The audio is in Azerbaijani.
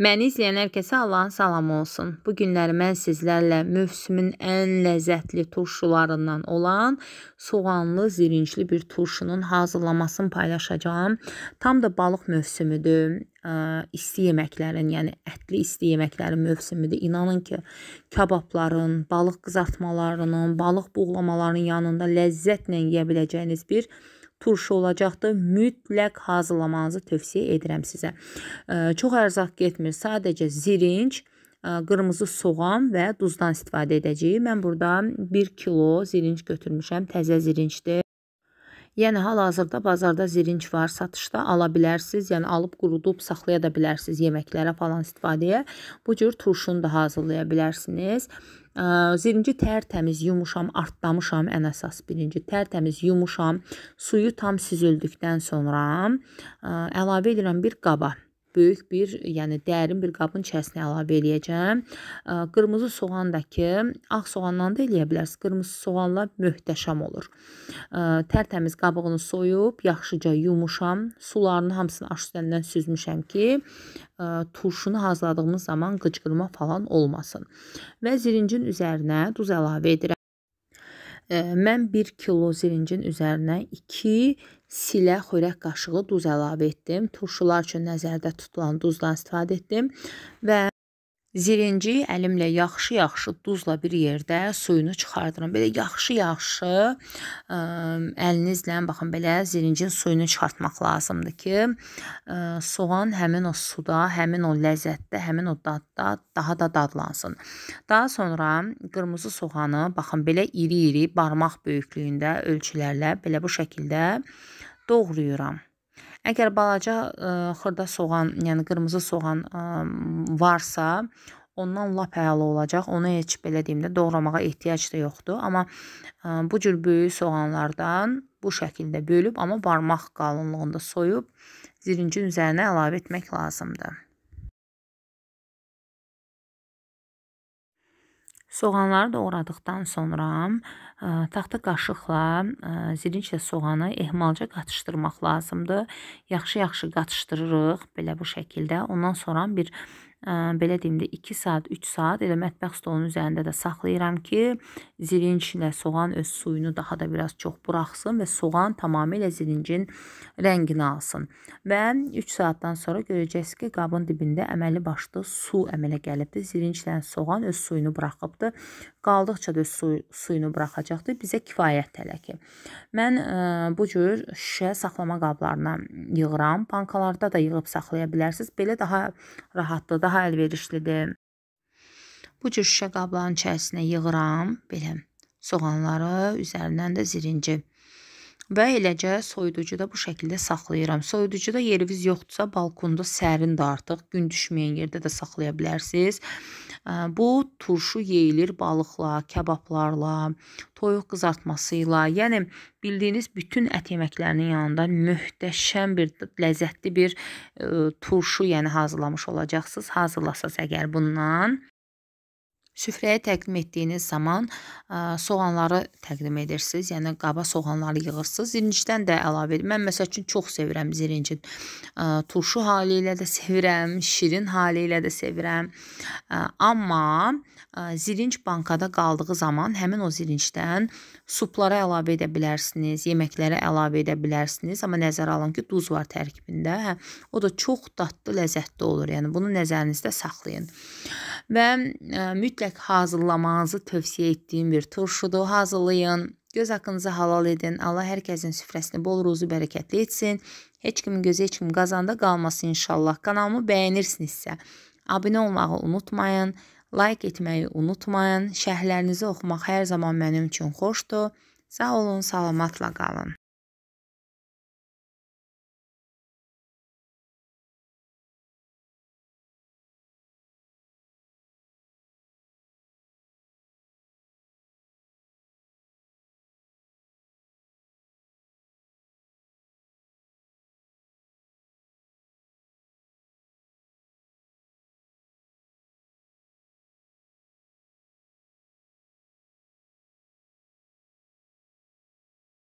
Məni izləyən hər kəsə Allahın salamı olsun. Bu günləri mən sizlərlə mövsümün ən ləzzətli turşularından olan soğanlı zirincli bir turşunun hazırlamasını paylaşacağam. Tam da balıq mövsümüdür. İsti yeməklərin, yəni ətli isti yeməklərin mövsümüdür. İnanın ki, kababların, balıq qızartmalarının, balıq buğlamalarının yanında ləzzətlə yeyə biləcəyiniz bir turşu olacaqdır. Mütləq hazırlamanızı tövsiyə edirəm sizə. Çox ərzaq getmir. Sadəcə zirinc, qırmızı soğan və duzdan istifadə edəcəyik. Mən burada 1 kilo zirinc götürmüşəm. Təzə zirincdir. Yəni hal-hazırda bazarda zirinc var, satışda ala bilərsiniz. Yəni alıb qurudub saxlaya da bilərsiniz yeməklərə falan istifadəyə. Bu cür turşunu da hazırlaya bilərsiniz. Birinci tərtəmiz yumuşam, artdamışam ən əsas birinci tərtəmiz yumuşam. Suyu tam süzüldükdən sonra əlavə edirəm bir qaba böyük bir, yəni dərin bir qabın içərisinə əlavə eləyəcəm. Qırmızı soğan da ki, ağ soğandan da eləyə bilərsiniz. Qırmızı soğanla möhtəşəm olur. Tərtəmiz qabığını soyub, yaxşıca yumuşam. Sularını hamısını aş üstəndən süzmüşəm ki, turşunu hazırladığımız zaman qıcqırma falan olmasın. Və zirincin üzərinə duz əlavə edirəm. Mən 1 kilo zirincin üzərinə 2 silə xörək qaşığı duz əlavə etdim. Turşular üçün nəzərdə tutulan duzdan istifadə etdim və Zirinci əlimlə yaxşı-yaxşı duzla bir yerdə suyunu çıxardıram. Belə yaxşı-yaxşı əlinizlə baxın belə zirincin suyunu çıxartmaq lazımdır ki, ə, soğan həmin o suda, həmin o ləzzətdə, həmin o dadda daha da dadlansın. Daha sonra qırmızı soğanı baxın belə iri-iri barmaq böyüklüyündə ölçülərlə belə bu şəkildə doğrayıram. Əgər balaca ə, e, xırda soğan, yəni qırmızı soğan ə, e, varsa, ondan lap əla olacaq. Onu heç belə deyim də doğramağa ehtiyac da yoxdur. Amma ə, e, bu cür böyük soğanlardan bu şəkildə bölüb, amma barmaq qalınlığında soyub zirincin üzərinə əlavə etmək lazımdır. Soğanları doğradıqdan sonra ə, e, taxta qaşıqla ə, e, zirinclə soğanı ehmalca qatışdırmaq lazımdır. Yaxşı-yaxşı qatışdırırıq belə bu şəkildə. Ondan sonra bir belə deyim də 2 saat, 3 saat elə mətbəx stolunun üzərində də saxlayıram ki, zirinc ilə soğan öz suyunu daha da biraz çox buraxsın və soğan tamamilə zirincin rəngini alsın. Və 3 saatdan sonra görəcəksiniz ki, qabın dibində əməli başlı su əmələ gəlibdir. Zirinclə soğan öz suyunu buraxıbdır. Qaldıqca da öz suy suyunu buraxacaqdır. Bizə kifayət hələ ki. Mən ə, bu cür şüşə saxlama qablarına yığıram. Bankalarda da yığıb saxlaya bilərsiniz. Belə daha rahatlıdır daha əlverişlidir. Bu cür şüşə qabların içərisinə yığıram belə soğanları, üzərindən də zirinci və eləcə soyuducuda bu şəkildə saxlayıram. Soyuducuda yeriniz yoxdursa, balkonda sərin də artıq gün düşməyən yerdə də saxlaya bilərsiniz. Bu turşu yeyilir balıqla, kabablarla, toyuq qızartması ilə, yəni bildiyiniz bütün ət yeməklərinin yanında möhtəşəm bir ləzzətli bir ə, turşu, yəni hazırlamış olacaqsınız. Hazırlasaz əgər bundan süfrəyə təqdim etdiyiniz zaman soğanları təqdim edirsiniz. Yəni qaba soğanları yığırsınız. Zirincdən də əlavə edin. Mən məsəl üçün çox sevirəm zirincin. Turşu halı ilə də sevirəm, şirin halı ilə də sevirəm. Amma zirinc bankada qaldığı zaman həmin o zirincdən suplara əlavə edə bilərsiniz, yeməklərə əlavə edə bilərsiniz. Amma nəzərə alın ki, duz var tərkibində. Hə, o da çox dadlı, ləzzətli olur. Yəni bunu nəzərinizdə saxlayın və ə, e, mütləq hazırlamanızı tövsiyə etdiyim bir turşudur. Hazırlayın. Göz haqqınızı halal edin. Allah hər kəsin süfrəsini bol ruzu bərəkətli etsin. Heç kimin gözü heç kimin qazanda qalmasın inşallah. Kanalımı bəyənirsinizsə abunə olmağı unutmayın. Like etməyi unutmayın. Şərhlərinizi oxumaq hər zaman mənim üçün xoşdur. Sağ olun, salamatla qalın.